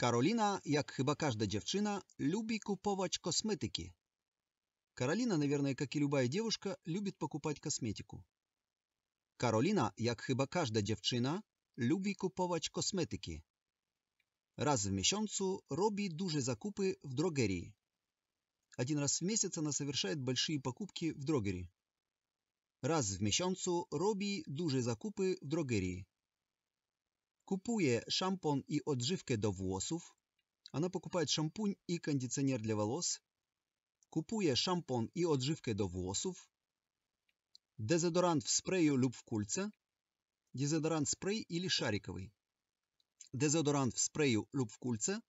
Karolina, jak chyba każda dziewczyna, lubi kupować kosmetyki. Karolina, наверное, как и любая девушка, любит покупать косметику. Karolina, jak chyba każda dziewczyna, lubi kupować kosmetyki. Raz w miesiącu robi duże zakupy w drogerii. Один раз в месяц она совершает большие покупки в дрогерии. Raz w miesiącu robi duże zakupy в дрогерии. Kupuje szampon i odżywkę do włosów. Ona покупает шампунь i кондиционер dla włosów. Kupuje szampon i odżywkę do włosów. Dezodorant w sprayu lub w kulce. Dezodorant spray или szarikowy. Dezodorant w sprayu lub w kulce.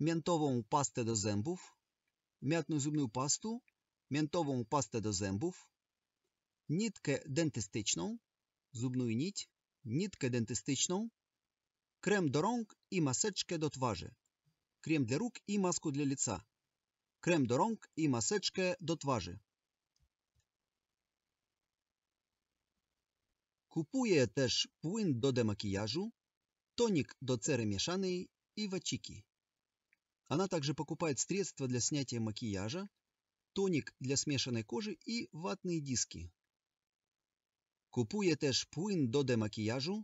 Miętową pastę do zębów. Miętną zubną pastu. Miętową pastę do zębów. Nitkę dentystyczną. Zubną nić. нітки дентистичну, крем до рąk и масeczkę до twarzy, крем для рук и маску для лица, крем до рąk и масeczkę до twarzy. Kupuję też płyn до demakijażu, тоник до церы мешаной и вачики. Она также покупает средства для снятия макияжа, тоник для смешанной кожи и ватные диски. Kupuję też płyn do demakijażu,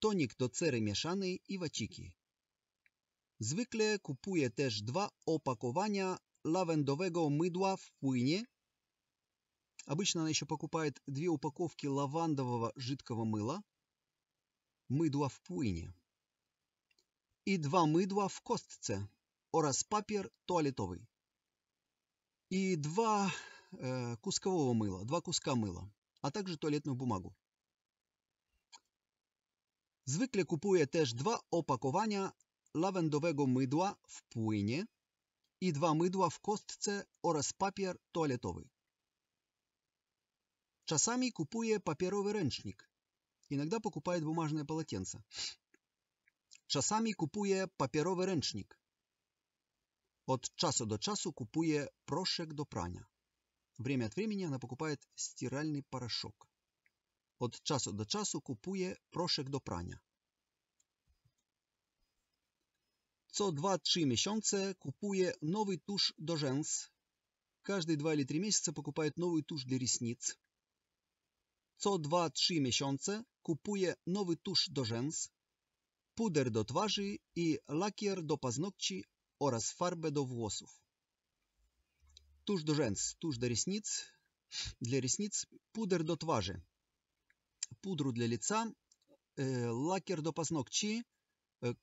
tonik do cery mieszanej i waciki. Zwykle kupuję też dwa opakowania лавендового мыдла в пłynie. Обычно она еще покупает две упаковки лавандового жидкого мыла, мыдла в пłynie и два мыдла в костце, oraz папер туалетовый. И два э, кускового мыла, два куска мыла а также туалетную бумагу. Zwykle kupuję też dwa opakowania lawendowego mydła w płynie i dwa mydła w kostce oraz papier toaletowy. Czasami kupuję papierowy ręcznik. Иногда покупает бумажное полотенце. Czasami kupuję papierowy ręcznik. Od czasu do czasu kupuję proszek do prania. Время от времени она покупает стиральний порошок. От часу до часу купує прошек до Co 2-3 miesiące kupuje nowy tusz do rzęs. Każde 2 или 3 miesiące покупает nowy tusz для ресниц. Co 2-3 miesiące kupuje nowy tusz do rzęs, puder do twarzy i lakier do paznokci oraz farbę do włosów тушь до женц, тушь до ресниц, для ресниц, пудр до тважи, пудру для лица, э, лакер до позногчи, э,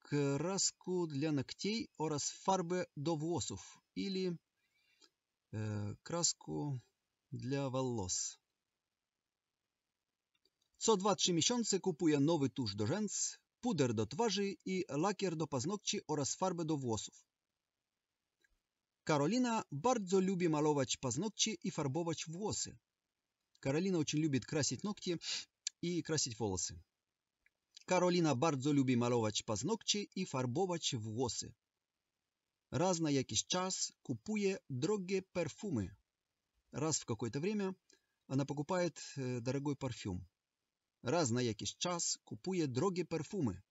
краску для ногтей oraz фарбы до волосов или э, краску для волос. Co 2-3 miesiące kupuję nowy tusz do rzęs, puder do twarzy i lakier do paznokci oraz farbę do włosów. Каролина bardzo lubi malować paznokcie и фарбовать волосы. Каролина очень любит красить ногти и красить волосы. Каролина bardzo lubi malować paznokcie и фарбовать волосы. Раз на якийсь час купує дорогі парфюмы. Раз в какое-то время она покупает э, дорогой парфюм. Раз на якийсь час купує дорогі парфюмы.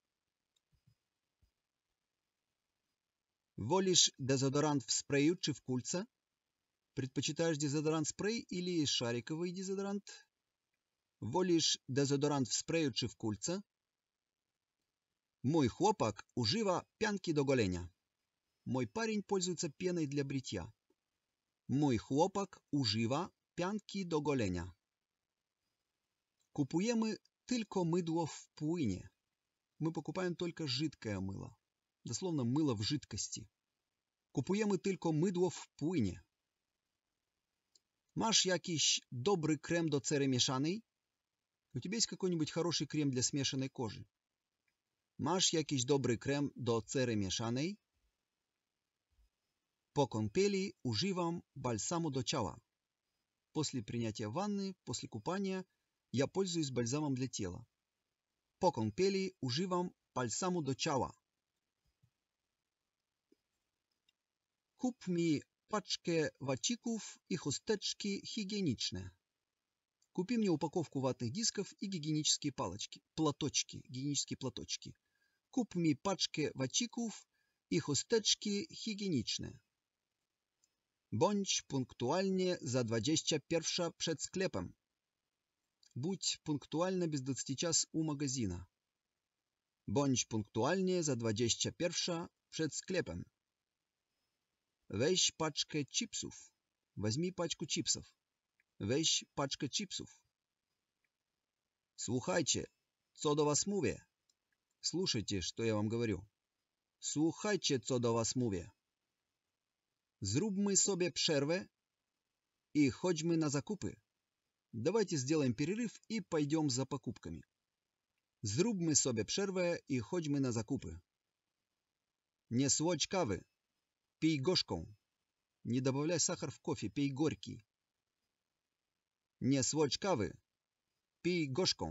Волишь дезодорант в спрею чи в кульца? Предпочитаешь дезодорант спрей или шариковый дезодорант? Волишь дезодорант в спрею чи в кульца? Мой хлопак ужива пянки до голеня. Мой парень пользуется пеной для бритья. Мой хлопак ужива пянки до голения. Купуемы только мыдло в пуине. Мы покупаем только жидкое мыло. Дословно мыло в жидкости kupujemy tylko mydło w płynie. Masz jakiś dobry krem do cery mieszanej? У тебя есть какой-нибудь хороший крем для смешанной кожи? Masz jakiś dobry krem do cery mieszanej? Po kąpieli używam balsamu do ciała. После принятия ванны, после купания, я пользуюсь бальзамом для тела. По kąpieli używam balsamu do ciała. Kup mi paczkę wacików и chusteczki higieniczne. Купи мне упаковку ватных дисков и гигиенические палочки, платочки, гигиенические платочки. Куп ми пачkę wacików i chusteczki higieniczne. Bądź punktualnie za 21 przed sklepem. Будь пунктуальна без 20 час у магазина. Bądź punktualnie za 21 przed sklepem. Weź paczkę chipsów. Возьми пачку чипсов. Weź paczkę chipsów. Słuchajcie, co do was mówię. Слушайте, что я вам говорю. Słuchajcie, co do was mówię. Зрубmy sobie przerwę и chodźmy na zakupy. Давайте сделаем перерыв и пойдем за покупками. Зрубmy sobie przerwę и chodźmy na zakupy. Не сводь кавы. Пей гошку. Не добавляй сахар в кофе, пей горький. Не сводь кавы. Пей гошку.